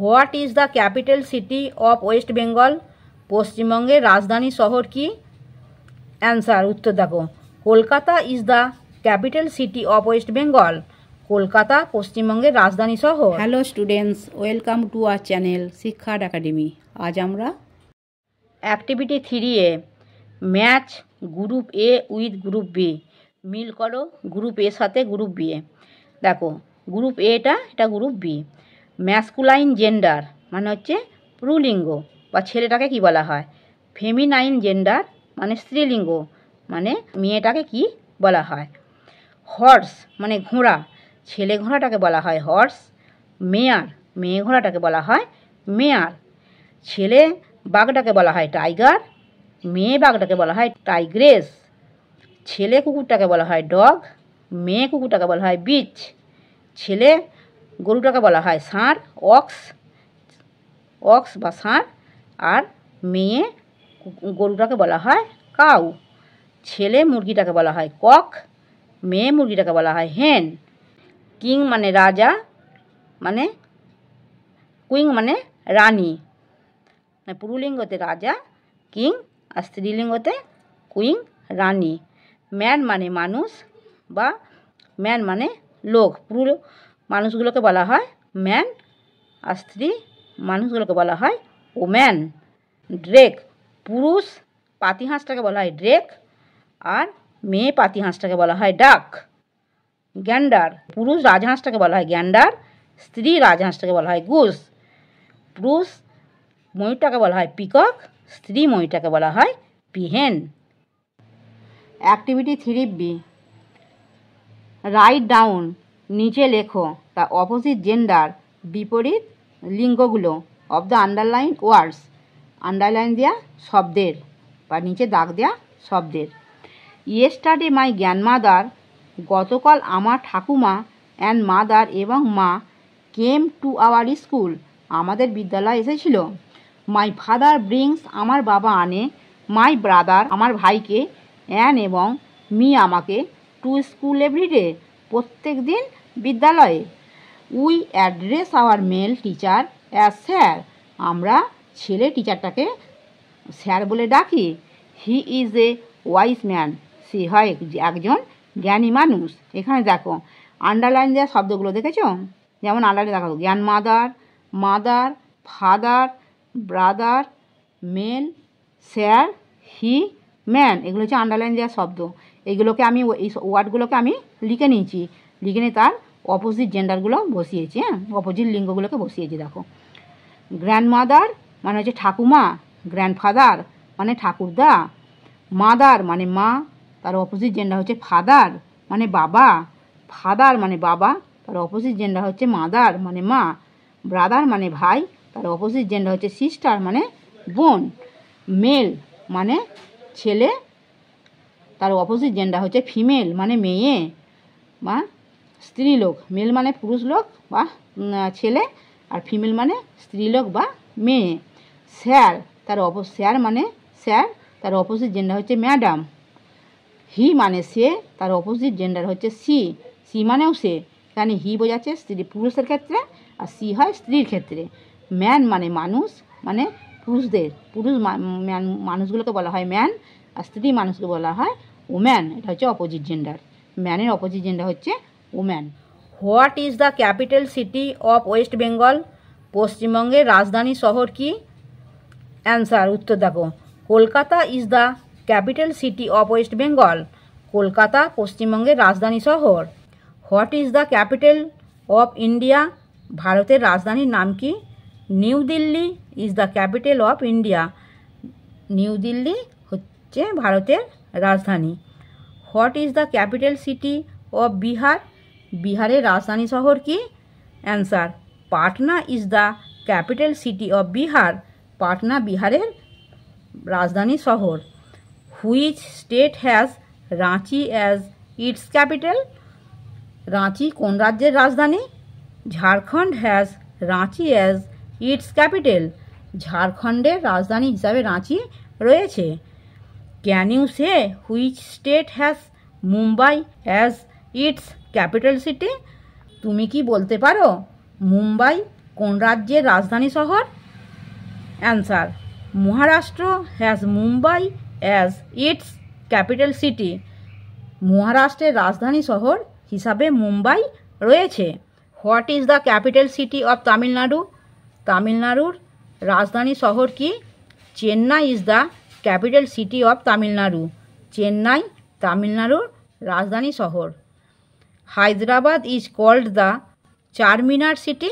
what is the capital city of West Bengal পশ্চিমবঙ্গের রাজধানী শহর কি অ্যান্সার উত্তর দেখো Kolkata is the capital city of West Bengal Kolkata পশ্চিমবঙ্গের রাজধানী শহর hello students welcome to our channel শিক্ষার একাডেমি আজ আমরা activity three A match group A with group B মিল করো গ্রুপ এর সাথে গ্রুপ বি এ দেখো গ্রুপ এটা এটা গ্রুপ বি ম্যাসকুলাইন জেন্ডার মানে হচ্ছে পুরুলিঙ্গ বা ছেলেটাকে কি বলা হয় ফেমিনাইন জেন্ডার মানে স্ত্রীলিঙ্গ মানে মেয়েটাকে কি বলা হয় হর্স মানে ঘোড়া ছেলে ঘোড়াটাকে বলা হয় হর্স মেয়ার মেয়ে ঘোড়াটাকে বলা হয় মেয়ার ছেলে বাঘটাকে বলা হয় টাইগার মেয়ে বাঘটাকে বলা হয় টাইগ্রেস ছেলে কুকুরটাকে বলা হয় ডগ মেয়ে কুকুরটাকে বলা হয় বিচ ছেলে গরুটাকে বলা হয় ষাঁড় অক্স অক্স বা ষাঁড় আর মেয়ে গরুটাকে বলা হয় কাউ ছেলে মুরগিটাকে বলা হয় কক মেয়ে মুরগিটাকে বলা হয় হেন কিং মানে রাজা মানে কুইং মানে রানী মানে পুরুলিঙ্গতে রাজা কিং আর স্ত্রীলিঙ্গতে কুইং রানী ম্যান মানে মানুষ বা ম্যান মানে লোক পুরুল মানুষগুলোকে বলা হয় ম্যান আর স্ত্রী মানুষগুলোকে বলা হয় ওম্যান ড্রেক পুরুষ পাতিহাঁসটাকে বলা হয় ড্রেক আর মেয়ে পাতিহাঁসটাকে বলা হয় ডাক গ্যান্ডার পুরুষ রাজহাঁসটাকে বলা হয় গ্যান্ডার স্ত্রী রাজহাঁসটাকে বলা হয় গুস পুরুষ ময়ূরটাকে বলা হয় পিকক স্ত্রী ময়ূরটাকে বলা হয় peahen activity three B write down নিচে লেখো তা অপোজিট জেন্ডার বিপরীত লিঙ্গগুলো of the underline words underline দেওয়া শব্দের বা নিচে দাগ দেওয়া শব্দের ইয়েস্টারডে মাই গ্র্যান্ডমাদার গতকাল আমার ঠাকুমা অ্যান্ড মাদার এবং মা কেম টু আওয়ার স্কুল আমাদের বিদ্যালয়ে এসেছিল মাই ফাদার ব্রিংস আমার বাবা আনে মাই ব্রাদার আমার ভাইকে অ্যান এবং মি আমাকে টু স্কুল এভরিডে প্রত্যেক দিন বিদ্যালয়ে we address our male teacher as sir আমরা ছেলে টিচারটাকে স্যার বলে ডাকি he is a wise man সে হয় একজন জ্ঞানী মানুষ এখানে দেখো আন্ডারলাইন দেওয়া শব্দগুলো দেখেছ যেমন আন্ডারলাইন দেখো জ্ঞান mother mother father brother male sir he man এগুলো হচ্ছে আন্ডারলাইন দেওয়া শব্দ এগুলোকে আমি এই ওয়ার্ডগুলোকে আমি লিখে নিয়েছি যেখানে তার অপোজিট জেন্ডারগুলো বসিয়েছি হ্যাঁ অপোজিট লিঙ্গগুলোকে বসিয়েছি দেখো গ্র্যান্ডমাদার মানে হচ্ছে ঠাকুমা গ্র্যান্ডফাদার মানে ঠাকুরদা মাদার মানে মা তার অপোজিট জেন্ডার হচ্ছে ফাদার মানে বাবা ফাদার মানে বাবা তার অপোজিট জেন্ডার হচ্ছে মাদার মানে মা ব্রাদার মানে ভাই তার অপোজিট জেন্ডার হচ্ছে সিস্টার মানে বোন মেল মানে ছেলে তার অপোজিট জেন্ডার হচ্ছে ফিমেল মানে মেয়ে বা স্ত্রীলোক মেল মানে পুরুষ লোক বা ছেলে আর ফিমেল মানে স্ত্রীলোক বা মেয়ে স্যার তার অপ স্যার মানে স্যার তার অপোজিট জেন্ডার হচ্ছে ম্যাডাম হি মানে সে তার অপোজিট জেন্ডার হচ্ছে সি সি মানেও সে এখানে হি বোঝাচ্ছে স্ত্রী পুরুষের ক্ষেত্রে আর সি হয় স্ত্রীর ক্ষেত্রে ম্যান মানে মানুষ মানে পুরুষদের পুরুষ ম্যান মানুষগুলোকে বলা হয় ম্যান আর স্ত্রী মানুষকে বলা হয় ওম্যান এটা হচ্ছে অপোজিট জেন্ডার ম্যানের অপোজিট জেন্ডার হচ্ছে woman what is the capital city of West Bengal পশ্চিমবঙ্গের রাজধানী শহর কি অ্যান্সার উত্তর দেখো Kolkata is the capital city of West Bengal Kolkata পশ্চিমবঙ্গের রাজধানী শহর what is the capital of India ভারতের রাজধানীর নাম কি New Delhi is the capital of India New Delhi হচ্ছে ভারতের রাজধানী what is the capital city of Bihar বিহারের রাজধানী শহর কি answer Patna is the capital city of Bihar Patna বিহারের রাজধানী শহর which state has Ranchi as its capital Ranchi কোন রাজ্যের রাজধানী Jharkhand has Ranchi as its capital ঝাড়খণ্ডের রাজধানী হিসাবে রাঁচি রয়েছে can you say which state has Mumbai as its capital city তুমি কি বলতে পারো মুম্বাই কোন রাজ্যের রাজধানী শহর answer Maharashtra has Mumbai as its capital city মহারাষ্ট্রের রাজধানী শহর হিসাবে মুম্বাই রয়েছে what is the capital city of Tamil Nadu তামিলনাড়ুর রাজধানী শহর কি Chennai is the capital city of Tamil Nadu Chennai তামিলনাড়ুর রাজধানী শহর Hyderabad is called the Charminar city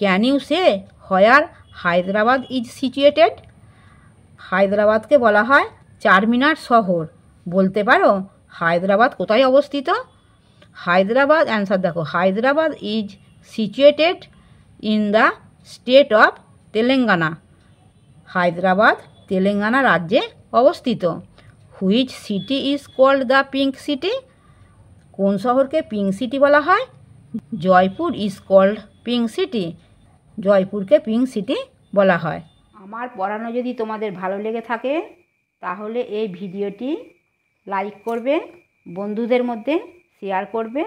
can you say where Hyderabad is situated হায়দ্রাবাদকে বলা হয় চারমিনার শহর বলতে পারো হায়দ্রাবাদ কোথায় অবস্থিত হায়দ্রাবাদ অ্যান্সার দেখো Hyderabad is situated in the state of Telangana Hyderabad Telangana রাজ্যে অবস্থিত which city is called the pink city কোন শহরকে পিঙ্ক সিটি বলা হয় Jaipur is called pink city জয়পুরকে পিঙ্ক সিটি বলা হয় আমার পড়ানো যদি তোমাদের ভালো লেগে থাকে তাহলে এই ভিডিওটি লাইক করবে বন্ধুদের মধ্যে শেয়ার করবে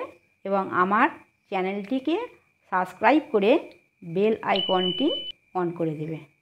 এবং আমার চ্যানেলটিকে সাবস্ক্রাইব করে বেল আইকনটি অন করে দেবে